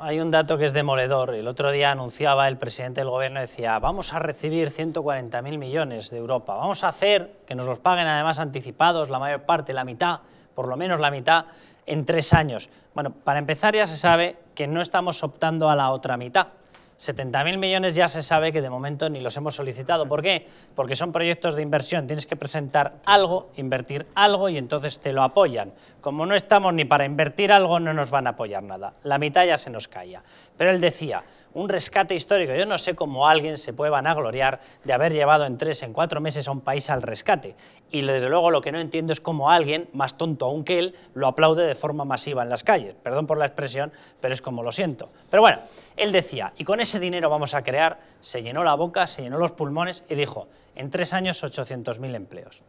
Hay un dato que es demoledor. El otro día anunciaba el presidente del gobierno, decía, vamos a recibir 140.000 millones de Europa, vamos a hacer que nos los paguen además anticipados, la mayor parte, la mitad, por lo menos la mitad, en tres años. Bueno, para empezar ya se sabe que no estamos optando a la otra mitad, 70.000 millones ya se sabe que de momento ni los hemos solicitado. ¿Por qué? Porque son proyectos de inversión. Tienes que presentar algo, invertir algo y entonces te lo apoyan. Como no estamos ni para invertir algo, no nos van a apoyar nada. La mitad ya se nos caía. Pero él decía, un rescate histórico. Yo no sé cómo alguien se puede vanagloriar de haber llevado en tres, en cuatro meses a un país al rescate. Y desde luego lo que no entiendo es cómo alguien, más tonto aún que él, lo aplaude de forma masiva en las calles. Perdón por la expresión, pero es como lo siento. Pero bueno, él decía, y con ese dinero vamos a crear, se llenó la boca, se llenó los pulmones y dijo, en tres años 800.000 empleos.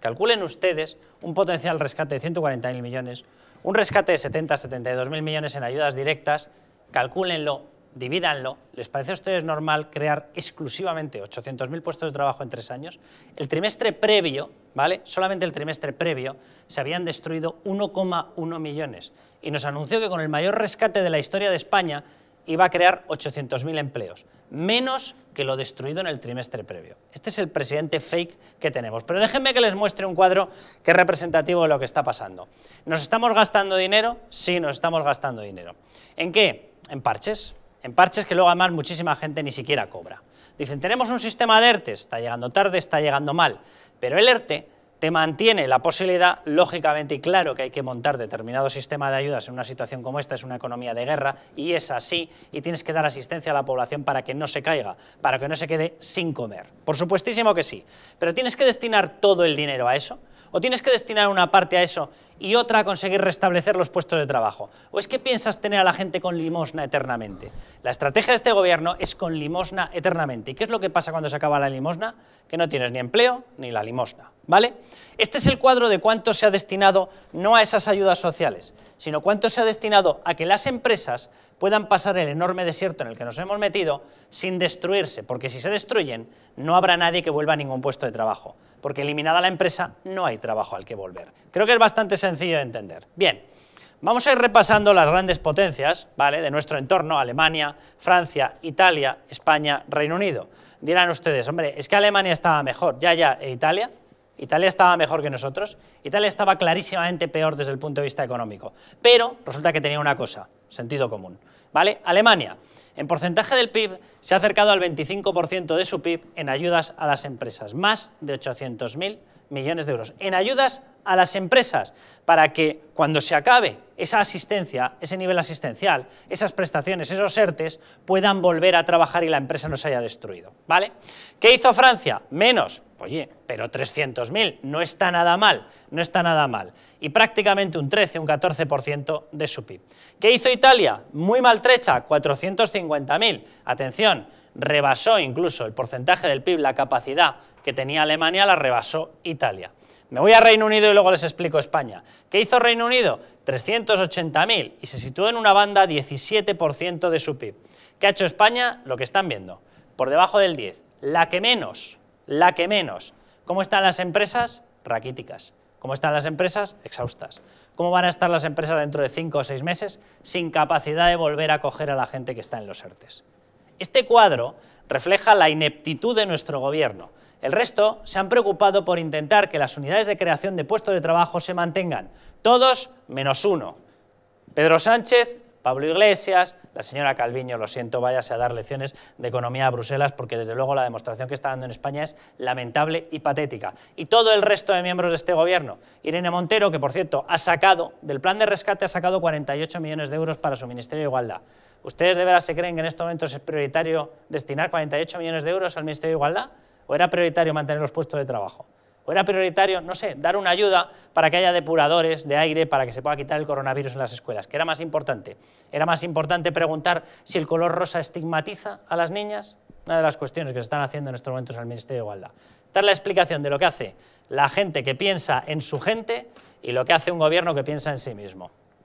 Calculen ustedes un potencial rescate de 140.000 millones, un rescate de 70, 72.000 millones en ayudas directas, calcúlenlo divídanlo. ¿Les parece a ustedes normal crear exclusivamente 800.000 puestos de trabajo en tres años? El trimestre previo, ¿vale? Solamente el trimestre previo se habían destruido 1,1 millones y nos anunció que con el mayor rescate de la historia de España iba a crear 800.000 empleos, menos que lo destruido en el trimestre previo. Este es el presidente fake que tenemos. Pero déjenme que les muestre un cuadro que es representativo de lo que está pasando. ¿Nos estamos gastando dinero? Sí, nos estamos gastando dinero. ¿En qué? En parches, en parches que luego además muchísima gente ni siquiera cobra. Dicen, tenemos un sistema de ERTE, está llegando tarde, está llegando mal, pero el ERTE te mantiene la posibilidad, lógicamente, y claro que hay que montar determinado sistema de ayudas en una situación como esta, es una economía de guerra, y es así, y tienes que dar asistencia a la población para que no se caiga, para que no se quede sin comer. Por supuestísimo que sí, pero ¿tienes que destinar todo el dinero a eso? ¿O tienes que destinar una parte a eso y otra a conseguir restablecer los puestos de trabajo? ¿O es que piensas tener a la gente con limosna eternamente? La estrategia de este gobierno es con limosna eternamente. ¿Y qué es lo que pasa cuando se acaba la limosna? Que no tienes ni empleo ni la limosna. ¿Vale? Este es el cuadro de cuánto se ha destinado no a esas ayudas sociales, sino cuánto se ha destinado a que las empresas puedan pasar el enorme desierto en el que nos hemos metido sin destruirse, porque si se destruyen no habrá nadie que vuelva a ningún puesto de trabajo, porque eliminada la empresa no hay trabajo al que volver. Creo que es bastante sencillo sencillo de entender. Bien, vamos a ir repasando las grandes potencias, ¿vale? De nuestro entorno, Alemania, Francia, Italia, España, Reino Unido. Dirán ustedes, hombre, es que Alemania estaba mejor, ya, ya, ¿e Italia? Italia estaba mejor que nosotros, Italia estaba clarísimamente peor desde el punto de vista económico, pero resulta que tenía una cosa, sentido común, ¿vale? Alemania, en porcentaje del PIB, se ha acercado al 25% de su PIB en ayudas a las empresas, más de 800.000 millones de euros en ayudas a las empresas para que cuando se acabe esa asistencia, ese nivel asistencial, esas prestaciones, esos ERTES, puedan volver a trabajar y la empresa no se haya destruido. ¿Vale? ¿Qué hizo Francia? Menos. Oye, pero 300.000 no está nada mal, no está nada mal. Y prácticamente un 13, un 14% de su PIB. ¿Qué hizo Italia? Muy maltrecha, 450.000. Atención, rebasó incluso el porcentaje del PIB, la capacidad que tenía Alemania, la rebasó Italia. Me voy a Reino Unido y luego les explico España. ¿Qué hizo Reino Unido? 380.000 y se situó en una banda 17% de su PIB. ¿Qué ha hecho España? Lo que están viendo, por debajo del 10. La que menos, la que menos. ¿Cómo están las empresas? Raquíticas. ¿Cómo están las empresas? Exhaustas. ¿Cómo van a estar las empresas dentro de 5 o 6 meses? Sin capacidad de volver a coger a la gente que está en los ERTES. Este cuadro refleja la ineptitud de nuestro gobierno. El resto se han preocupado por intentar que las unidades de creación de puestos de trabajo se mantengan, todos menos uno. Pedro Sánchez, Pablo Iglesias, la señora Calviño, lo siento, váyase a dar lecciones de economía a Bruselas porque desde luego la demostración que está dando en España es lamentable y patética. Y todo el resto de miembros de este gobierno. Irene Montero, que por cierto ha sacado, del plan de rescate ha sacado 48 millones de euros para su Ministerio de Igualdad. ¿Ustedes de veras se creen que en estos momentos es prioritario destinar 48 millones de euros al Ministerio de Igualdad? ¿O era prioritario mantener los puestos de trabajo? o era prioritario, no sé, dar una ayuda para que haya depuradores de aire para que se pueda quitar el coronavirus en las escuelas, que era más importante. Era más importante preguntar si el color rosa estigmatiza a las niñas, una de las cuestiones que se están haciendo en estos momentos en el Ministerio de Igualdad. Dar la explicación de lo que hace la gente que piensa en su gente y lo que hace un gobierno que piensa en sí mismo.